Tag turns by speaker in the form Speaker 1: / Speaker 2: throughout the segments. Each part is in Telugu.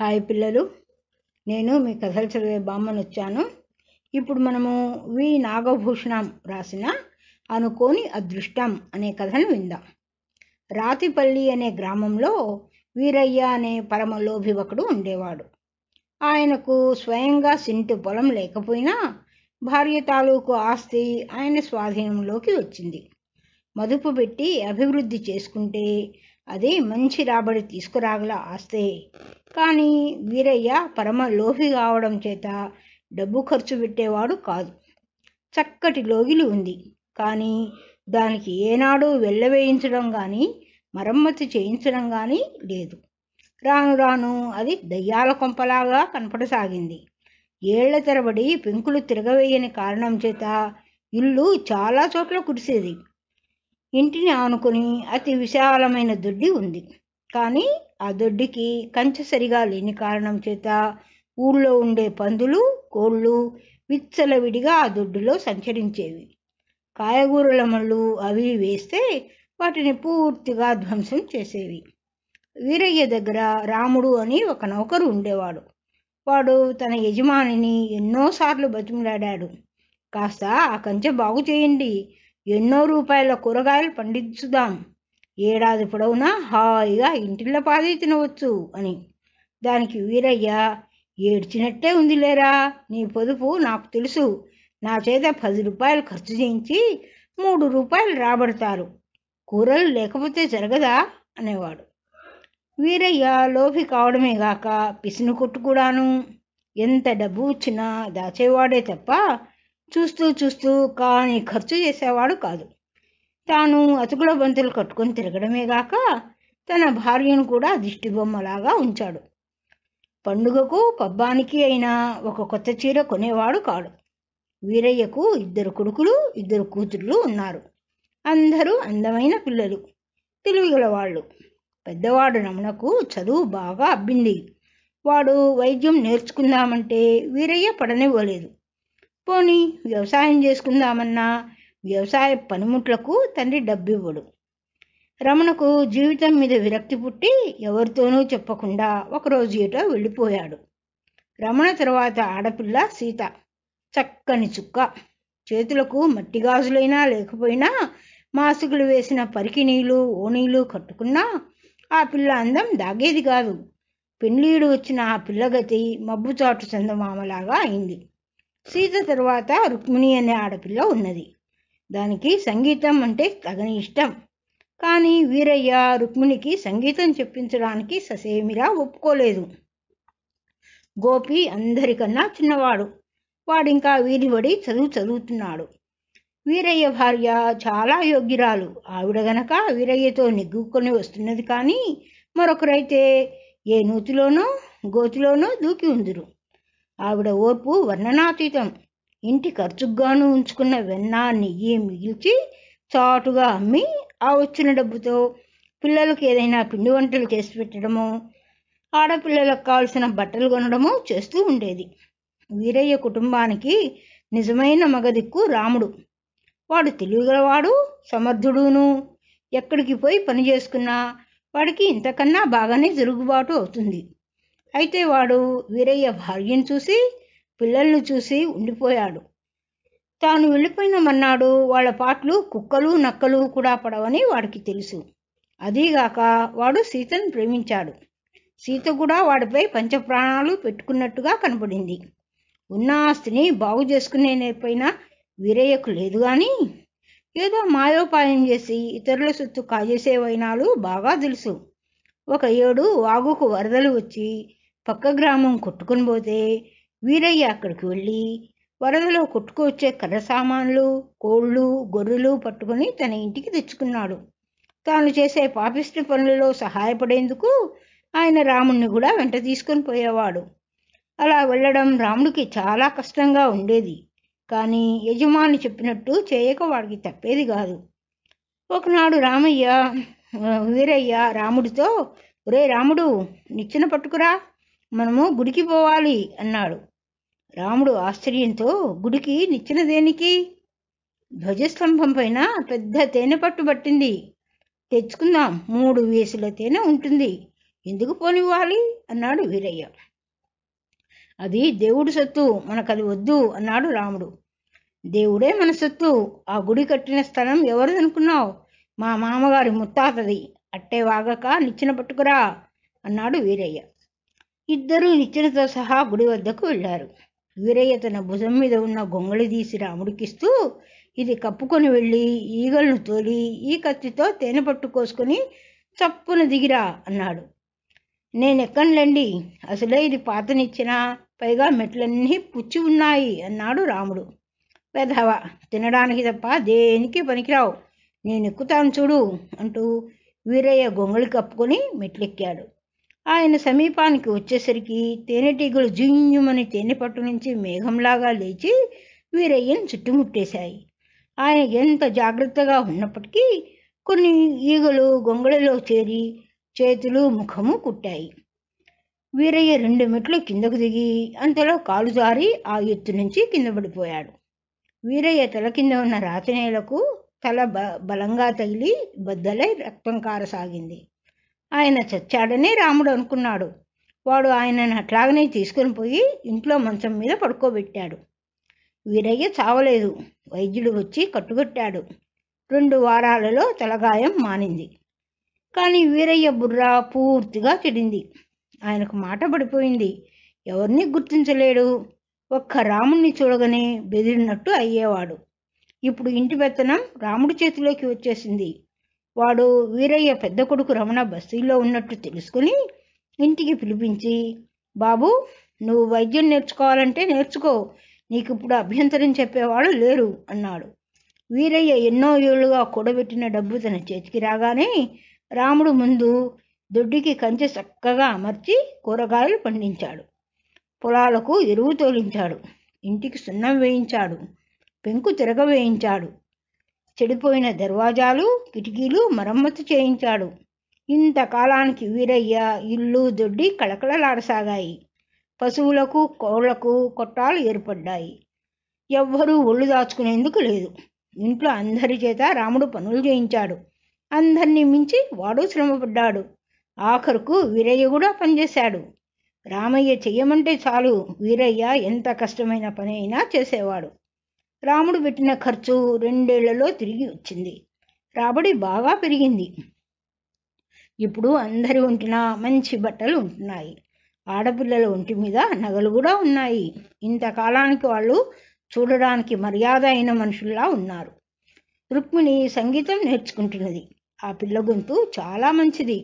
Speaker 1: హాయ్ పిల్లలు నేను మీ కథలు చదివే బామ్మను వచ్చాను ఇప్పుడు మనము వి నాగభూషణం రాసిన అనుకోని అదృష్టం అనే కథను విందాం రాతిపల్లి అనే గ్రామంలో వీరయ్య అనే ఒకడు ఉండేవాడు ఆయనకు స్వయంగా సింటి పొలం లేకపోయినా భార్య తాలూకు ఆస్తి ఆయన స్వాధీనంలోకి వచ్చింది మదుపు పెట్టి అభివృద్ధి చేసుకుంటే అదే మంచి రాబడి తీసుకురాగల ఆస్తే కానీ వీరయ్య పరమ లోహి కావడం చేత డబ్బు ఖర్చు పెట్టేవాడు కాదు చక్కటి లోగిలి ఉంది కానీ దానికి ఏనాడు వెళ్ళవేయించడం కానీ మరమ్మతు చేయించడం కానీ లేదు రాను రాను అది దయ్యాల కొంపలాగా కనపడసాగింది ఏళ్ల తరబడి పెంకులు తిరగవేయని కారణం చేత ఇల్లు చాలా చోట్ల కురిసేది ఇంటిని ఆనుకుని అతి విశాలమైన దొడ్డి ఉంది కానీ ఆ దొడ్డికి కంచె సరిగా లేని కారణం చేత ఊళ్ళో ఉండే పందులు కోళ్ళు విచ్చలవిడిగా ఆ దొడ్డులో సంచరించేవి కాయగూరల మళ్ళు అవి వేస్తే వాటిని పూర్తిగా ధ్వంసం చేసేవి వీరయ్య దగ్గర రాముడు అని ఒక నౌకరు ఉండేవాడు వాడు తన యజమానిని ఎన్నోసార్లు బతిమలాడాడు కాస్త ఆ కంచె బాగు చేయండి ఎన్నో రూపాయల కూరగాయలు పండించుదాం ఏడాది పొడవునా హాయిగా ఇంటిళ్ళ పాది తినవచ్చు అని దానికి వీరయ్య ఏడ్చినట్టే ఉంది లేరా నీ పొదుపు నాకు తెలుసు నా చేత పది రూపాయలు ఖర్చు చేయించి మూడు రూపాయలు రాబడతారు కూరలు లేకపోతే జరగదా అనేవాడు వీరయ్య లోపి కావడమే గాక పిసిని కొట్టుకూడాను కూడాను ఎంత డబ్బు వచ్చినా దాచేవాడే తప్ప చూస్తూ చూస్తూ కానీ ఖర్చు చేసేవాడు కాదు తాను అతుకుల బంతులు కట్టుకొని తిరగడమే గాక తన భార్యను కూడా దిష్టిబొమ్మలాగా ఉంచాడు పండుగకు పబ్బానికి అయినా ఒక కొత్త చీర కొనేవాడు కాడు వీరయ్యకు ఇద్దరు కొడుకులు ఇద్దరు కూతుర్లు ఉన్నారు అందరూ అందమైన పిల్లలు తెలివిగలవాళ్ళు పెద్దవాడు రమణకు చదువు బాగా అబ్బింది వాడు వైద్యం నేర్చుకుందామంటే వీరయ్య పడనివ్వలేదు పోనీ వ్యవసాయం చేసుకుందామన్నా వ్యవసాయ పనిముట్లకు తండ్రి డబ్బివ్వడు రమణకు జీవితం మీద విరక్తి పుట్టి ఎవరితోనూ చెప్పకుండా ఒకరోజు ఏటో వెళ్ళిపోయాడు రమణ తర్వాత ఆడపిల్ల సీత చక్కని చుక్క చేతులకు మట్టి గాజులైనా లేకపోయినా మాసుకులు వేసిన నీళ్ళు ఓనీళ్ళు కట్టుకున్నా ఆ పిల్ల అందం దాగేది కాదు పెళ్ళీడు వచ్చిన ఆ పిల్లగతి మబ్బుచాటు చందమామలాగా అయింది సీత తరువాత రుక్మిణి అనే ఆడపిల్ల ఉన్నది దానికి సంగీతం అంటే తగని ఇష్టం కానీ వీరయ్య రుక్మిణికి సంగీతం చెప్పించడానికి ససేమిరా ఒప్పుకోలేదు గోపి అందరికన్నా చిన్నవాడు వాడింకా వీధిబడి చదువు చదువుతున్నాడు వీరయ్య భార్య చాలా యోగ్యురాలు ఆవిడ గనక వీరయ్యతో నిగ్గుకొని వస్తున్నది కానీ మరొకరైతే ఏ నూతిలోనో గోతిలోనో దూకి ఉందిరు ఆవిడ ఓర్పు వర్ణనాతీతం ఇంటి ఖర్చుగాను ఉంచుకున్న వెన్న నెయ్యి మిగిల్చి చాటుగా అమ్మి ఆ వచ్చిన డబ్బుతో పిల్లలకు ఏదైనా పిండి వంటలు చేసి పెట్టడము ఆడపిల్లలకు కావాల్సిన బట్టలు కొనడము చేస్తూ ఉండేది వీరయ్య కుటుంబానికి నిజమైన మగదిక్కు రాముడు వాడు తెలుగులవాడు సమర్థుడును ఎక్కడికి పోయి పని చేసుకున్నా వాడికి ఇంతకన్నా బాగానే జరుగుబాటు అవుతుంది అయితే వాడు వీరయ్య భార్యను చూసి పిల్లల్ని చూసి ఉండిపోయాడు తాను వెళ్ళిపోయిన మన్నాడు వాళ్ళ పాటలు కుక్కలు నక్కలు కూడా పడవని వాడికి తెలుసు అదీగాక వాడు సీతను ప్రేమించాడు సీత కూడా వాడిపై పంచప్రాణాలు పెట్టుకున్నట్టుగా కనపడింది ఉన్న ఆస్తిని బాగు చేసుకునే పైన వీరయ్యకు లేదు కానీ ఏదో మాయోపాయం చేసి ఇతరుల సొత్తు కాజేసే వైనాలు బాగా తెలుసు ఒక ఏడు వాగుకు వరదలు వచ్చి పక్క గ్రామం కొట్టుకుని పోతే వీరయ్య అక్కడికి వెళ్ళి వరదలో కొట్టుకొచ్చే కర్ర సామాన్లు కోళ్ళు గొర్రెలు పట్టుకుని తన ఇంటికి తెచ్చుకున్నాడు తాను చేసే పాపిష్టి పనులలో సహాయపడేందుకు ఆయన రాముణ్ణి కూడా వెంట తీసుకొని పోయేవాడు అలా వెళ్ళడం రాముడికి చాలా కష్టంగా ఉండేది కానీ యజమాని చెప్పినట్టు చేయక వాడికి తప్పేది కాదు ఒకనాడు రామయ్య వీరయ్య రాముడితో ఒరే రాముడు నిచ్చెన పట్టుకురా మనము గుడికి పోవాలి అన్నాడు రాముడు ఆశ్చర్యంతో గుడికి నిచ్చిన దేనికి ధ్వజస్తంభం పైన పెద్ద తేనె పట్టు పట్టింది తెచ్చుకుందాం మూడు వేసుల తేనె ఉంటుంది ఎందుకు పోనివ్వాలి అన్నాడు వీరయ్య అది దేవుడి సత్తు మనకది వద్దు అన్నాడు రాముడు దేవుడే మన సత్తు ఆ గుడి కట్టిన స్థలం ఎవరిదనుకున్నావు మా మామగారి ముత్తాతది అట్టే వాగక నిచ్చిన పట్టుకురా అన్నాడు వీరయ్య ఇద్దరూ నిచ్చెనతో సహా గుడి వద్దకు వెళ్ళారు వీరయ్య తన భుజం మీద ఉన్న గొంగళి తీసి రాముడికిస్తూ ఇది కప్పుకొని వెళ్ళి ఈగలను తోలి ఈ కత్తితో తేనె పట్టుకోసుకొని చప్పున దిగిరా అన్నాడు నేనెక్కనులేండి అసలే ఇది పాతనిచ్చిన పైగా మెట్లన్నీ పుచ్చి ఉన్నాయి అన్నాడు రాముడు వెధవ తినడానికి తప్ప దేనికి పనికిరావు నేను ఎక్కుతాను చూడు అంటూ వీరయ్య గొంగళి కప్పుకొని మెట్లెక్కాడు ఆయన సమీపానికి వచ్చేసరికి తేనెటీగలు జింజుమని తేనె పట్టు నుంచి మేఘంలాగా లేచి వీరయ్యను చుట్టుముట్టేశాయి ఆయన ఎంత జాగ్రత్తగా ఉన్నప్పటికీ కొన్ని ఈగలు గొంగళలో చేరి చేతులు ముఖము కుట్టాయి వీరయ్య రెండు మెట్లు కిందకు దిగి అంతలో కాలు జారి ఆ ఎత్తు నుంచి కింద పడిపోయాడు వీరయ్య తల కింద ఉన్న నేలకు తల బలంగా తగిలి బద్దలై రక్తం కారసాగింది ఆయన చచ్చాడని రాముడు అనుకున్నాడు వాడు ఆయనను అట్లాగనే తీసుకుని పోయి ఇంట్లో మంచం మీద పడుకోబెట్టాడు వీరయ్య చావలేదు వైద్యుడు వచ్చి కట్టుకట్టాడు రెండు వారాలలో తలగాయం మానింది కానీ వీరయ్య బుర్ర పూర్తిగా చెడింది ఆయనకు మాట పడిపోయింది ఎవరిని గుర్తించలేడు ఒక్క రాముణ్ణి చూడగానే బెదిరినట్టు అయ్యేవాడు ఇప్పుడు ఇంటి పెత్తనం రాముడి చేతిలోకి వచ్చేసింది వాడు వీరయ్య పెద్ద కొడుకు రమణ బస్సీలో ఉన్నట్టు తెలుసుకుని ఇంటికి పిలిపించి బాబు నువ్వు వైద్యం నేర్చుకోవాలంటే నేర్చుకో నీకు ఇప్పుడు అభ్యంతరం చెప్పేవాడు లేరు అన్నాడు వీరయ్య ఎన్నో ఏళ్ళుగా కూడబెట్టిన డబ్బు తన చేతికి రాగానే రాముడు ముందు దొడ్డికి కంచె చక్కగా అమర్చి కూరగాయలు పండించాడు పొలాలకు ఎరువు తోలించాడు ఇంటికి సున్నం వేయించాడు పెంకు తిరగవేయించాడు చెడిపోయిన దర్వాజాలు కిటికీలు మరమ్మతు చేయించాడు ఇంతకాలానికి వీరయ్య ఇల్లు దొడ్డి కళకళలాడసాగాయి పశువులకు కోళ్లకు కొట్టాలు ఏర్పడ్డాయి ఎవ్వరూ ఒళ్ళు దాచుకునేందుకు లేదు ఇంట్లో అందరి చేత రాముడు పనులు చేయించాడు అందరినీ మించి వాడు శ్రమపడ్డాడు ఆఖరుకు వీరయ్య కూడా పనిచేశాడు రామయ్య చెయ్యమంటే చాలు వీరయ్య ఎంత కష్టమైన పని అయినా చేసేవాడు రాముడు పెట్టిన ఖర్చు రెండేళ్లలో తిరిగి వచ్చింది రాబడి బాగా పెరిగింది ఇప్పుడు అందరి ఒంటిన మంచి బట్టలు ఉంటున్నాయి ఆడపిల్లల ఒంటి మీద నగలు కూడా ఉన్నాయి ఇంతకాలానికి వాళ్ళు చూడడానికి మర్యాద అయిన మనుషుల్లా ఉన్నారు రుక్మిణి సంగీతం నేర్చుకుంటున్నది ఆ పిల్ల గొంతు చాలా మంచిది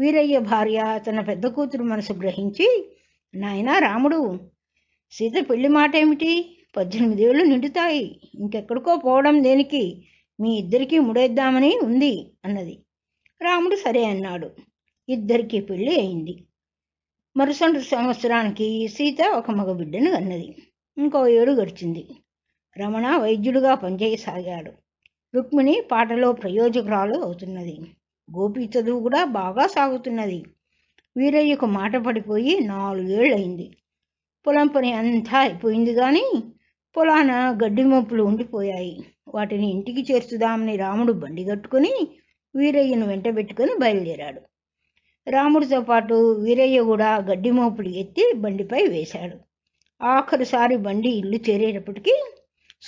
Speaker 1: వీరయ్య భార్య తన పెద్ద కూతురు మనసు గ్రహించి నాయన రాముడు సీత పెళ్లి మాట ఏమిటి పద్దెనిమిదేళ్ళు నిండుతాయి ఇంకెక్కడికో పోవడం దేనికి మీ ఇద్దరికీ ముడేద్దామని ఉంది అన్నది రాముడు సరే అన్నాడు ఇద్దరికీ పెళ్ళి అయింది మరుసటి సంవత్సరానికి సీత ఒక మగబిడ్డను అన్నది ఇంకో ఏడు గడిచింది రమణ వైద్యుడిగా పనిచేయసాగాడు రుక్మిణి పాటలో ప్రయోజకురాలు అవుతున్నది గోపి చదువు కూడా బాగా సాగుతున్నది వీరయ్యకు మాట పడిపోయి నాలుగేళ్ళయింది పొలం పని అంతా అయిపోయింది కానీ పొలాన గడ్డి మోపులు ఉండిపోయాయి వాటిని ఇంటికి చేర్చుదామని రాముడు బండి కట్టుకుని వీరయ్యను పెట్టుకుని బయలుదేరాడు రాముడితో పాటు వీరయ్య కూడా గడ్డి మోపులు ఎత్తి బండిపై వేశాడు ఆఖరుసారి బండి ఇల్లు చేరేటప్పటికీ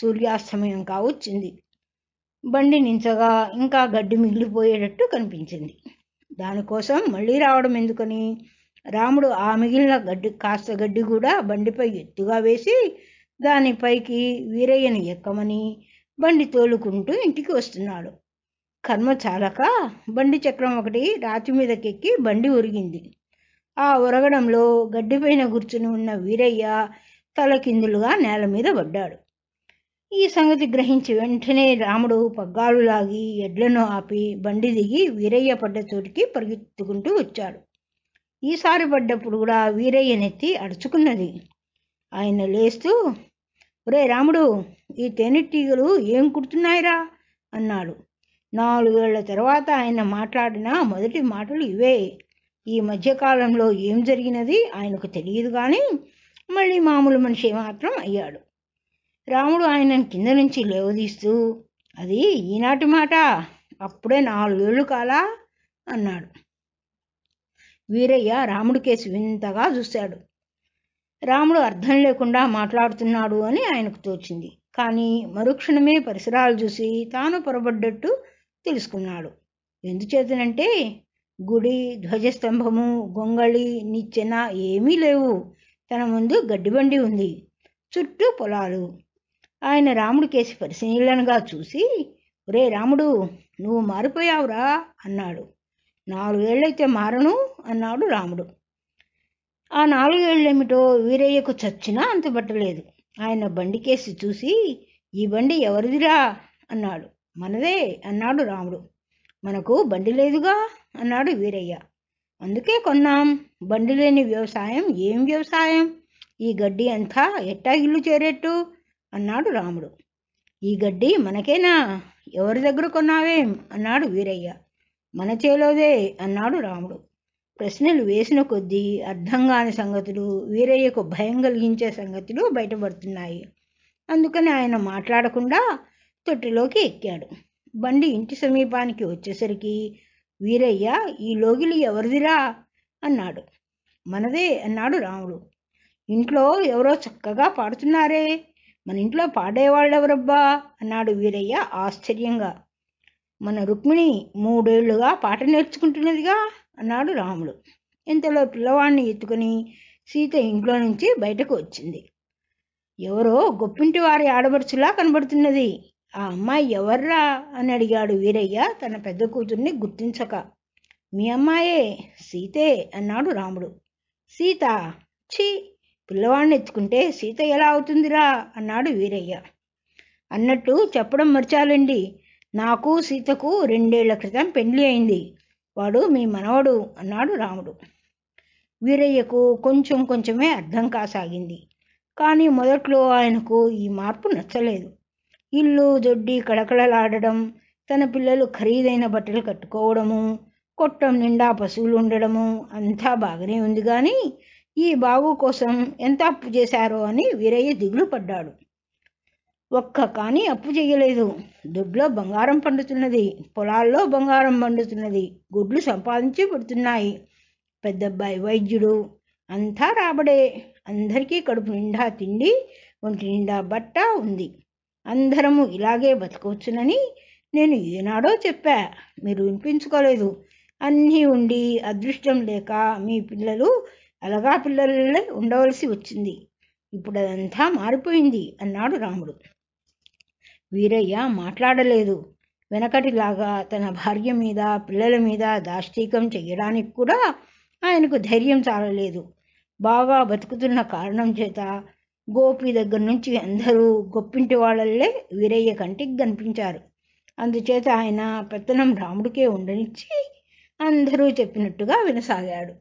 Speaker 1: సూర్యాస్తమయం కావచ్చింది బండి నించగా ఇంకా గడ్డి మిగిలిపోయేటట్టు కనిపించింది దానికోసం మళ్ళీ రావడం ఎందుకని రాముడు ఆ మిగిలిన గడ్డి కాస్త గడ్డి కూడా బండిపై ఎత్తుగా వేసి దానిపైకి వీరయ్యను ఎక్కమని బండి తోలుకుంటూ ఇంటికి వస్తున్నాడు కర్మ చాలక బండి చక్రం ఒకటి రాతి మీదకెక్కి బండి ఉరిగింది ఆ ఉరగడంలో గడ్డిపైన కూర్చుని ఉన్న వీరయ్య తలకిందులుగా నేల మీద పడ్డాడు ఈ సంగతి గ్రహించి వెంటనే రాముడు పగ్గాలు లాగి ఎడ్లను ఆపి బండి దిగి వీరయ్య పడ్డ చోటికి పరిగెత్తుకుంటూ వచ్చాడు ఈసారి పడ్డప్పుడు కూడా వీరయ్య నెత్తి అడుచుకున్నది ఆయన లేస్తూ ఒరే రాముడు ఈ తేనెటీగలు ఏం కుడుతున్నాయిరా అన్నాడు నాలుగేళ్ల తర్వాత ఆయన మాట్లాడిన మొదటి మాటలు ఇవే ఈ మధ్యకాలంలో ఏం జరిగినది ఆయనకు తెలియదు కానీ మళ్ళీ మామూలు మనిషి మాత్రం అయ్యాడు రాముడు ఆయనను కింద నుంచి లేవదీస్తూ అది ఈనాటి మాట అప్పుడే నాలుగేళ్ళు కాలా అన్నాడు వీరయ్య రాముడి కేసు వింతగా చూశాడు రాముడు అర్థం లేకుండా మాట్లాడుతున్నాడు అని ఆయనకు తోచింది కానీ మరుక్షణమే పరిసరాలు చూసి తాను పొరబడ్డట్టు తెలుసుకున్నాడు ఎందుచేతనంటే గుడి ధ్వజస్తంభము గొంగళి నిచ్చెన ఏమీ లేవు తన ముందు గడ్డిబండి ఉంది చుట్టూ పొలాలు ఆయన రాముడి కేసి పరిశీలనగా చూసి ఒరే రాముడు నువ్వు మారిపోయావురా అన్నాడు నాలుగేళ్ళైతే మారను అన్నాడు రాముడు ఆ ఏమిటో వీరయ్యకు చచ్చినా పట్టలేదు ఆయన బండికేసి చూసి ఈ బండి ఎవరిదిరా అన్నాడు మనదే అన్నాడు రాముడు మనకు బండి లేదుగా అన్నాడు వీరయ్య అందుకే కొన్నాం బండి లేని వ్యవసాయం ఏం వ్యవసాయం ఈ గడ్డి అంతా ఎట్టా ఇల్లు చేరేట్టు అన్నాడు రాముడు ఈ గడ్డి మనకేనా ఎవరి దగ్గర కొన్నావేం అన్నాడు వీరయ్య మన చేలోదే అన్నాడు రాముడు ప్రశ్నలు వేసిన కొద్దీ అర్థం కాని సంగతులు వీరయ్యకు భయం కలిగించే సంగతులు బయటపడుతున్నాయి అందుకని ఆయన మాట్లాడకుండా తొట్టిలోకి ఎక్కాడు బండి ఇంటి సమీపానికి వచ్చేసరికి వీరయ్య ఈ లోగిలు ఎవరిదిరా అన్నాడు మనదే అన్నాడు రాముడు ఇంట్లో ఎవరో చక్కగా పాడుతున్నారే మన ఇంట్లో పాడేవాళ్ళెవరబ్బా అన్నాడు వీరయ్య ఆశ్చర్యంగా మన రుక్మిణి మూడేళ్లుగా పాట నేర్చుకుంటున్నదిగా అన్నాడు రాముడు ఇంతలో పిల్లవాడిని ఎత్తుకుని సీత ఇంట్లో నుంచి బయటకు వచ్చింది ఎవరో గొప్పింటి వారి ఆడబడుచులా కనబడుతున్నది ఆ అమ్మాయి ఎవర్రా అని అడిగాడు వీరయ్య తన పెద్ద కూతుర్ని గుర్తించక మీ అమ్మాయే సీతే అన్నాడు రాముడు సీత ఛీ పిల్లవాడిని ఎత్తుకుంటే సీత ఎలా అవుతుందిరా అన్నాడు వీరయ్య అన్నట్టు చెప్పడం మర్చాలండి నాకు సీతకు రెండేళ్ల క్రితం పెండ్లి అయింది వాడు మీ మనవడు అన్నాడు రాముడు వీరయ్యకు కొంచెం కొంచెమే అర్థం కాసాగింది కానీ మొదట్లో ఆయనకు ఈ మార్పు నచ్చలేదు ఇల్లు జొడ్డి కడకడలాడడం తన పిల్లలు ఖరీదైన బట్టలు కట్టుకోవడము కొట్టం నిండా పశువులు ఉండడము అంతా బాగానే ఉంది కానీ ఈ బాబు కోసం ఎంత అప్పు చేశారో అని వీరయ్య దిగులు పడ్డాడు ఒక్క కానీ అప్పు చేయలేదు దొడ్లో బంగారం పండుతున్నది పొలాల్లో బంగారం పండుతున్నది గుడ్లు సంపాదించి పెడుతున్నాయి పెద్దబ్బాయి వైద్యుడు అంతా రాబడే అందరికీ కడుపు నిండా తిండి ఒంటి నిండా బట్ట ఉంది అందరము ఇలాగే బతకవచ్చునని నేను ఏనాడో చెప్పా మీరు వినిపించుకోలేదు అన్నీ ఉండి అదృష్టం లేక మీ పిల్లలు అలగా పిల్లలే ఉండవలసి వచ్చింది ఇప్పుడు అదంతా మారిపోయింది అన్నాడు రాముడు వీరయ్య మాట్లాడలేదు వెనకటిలాగా తన భార్య మీద పిల్లల మీద దాష్టీకం చేయడానికి కూడా ఆయనకు ధైర్యం చాలలేదు బాగా బతుకుతున్న కారణం చేత గోపి దగ్గర నుంచి అందరూ గొప్పింటి వాళ్ళల్లే వీరయ్య కంటికి కనిపించారు అందుచేత ఆయన పెత్తనం రాముడికే ఉండనిచ్చి అందరూ చెప్పినట్టుగా వినసాగాడు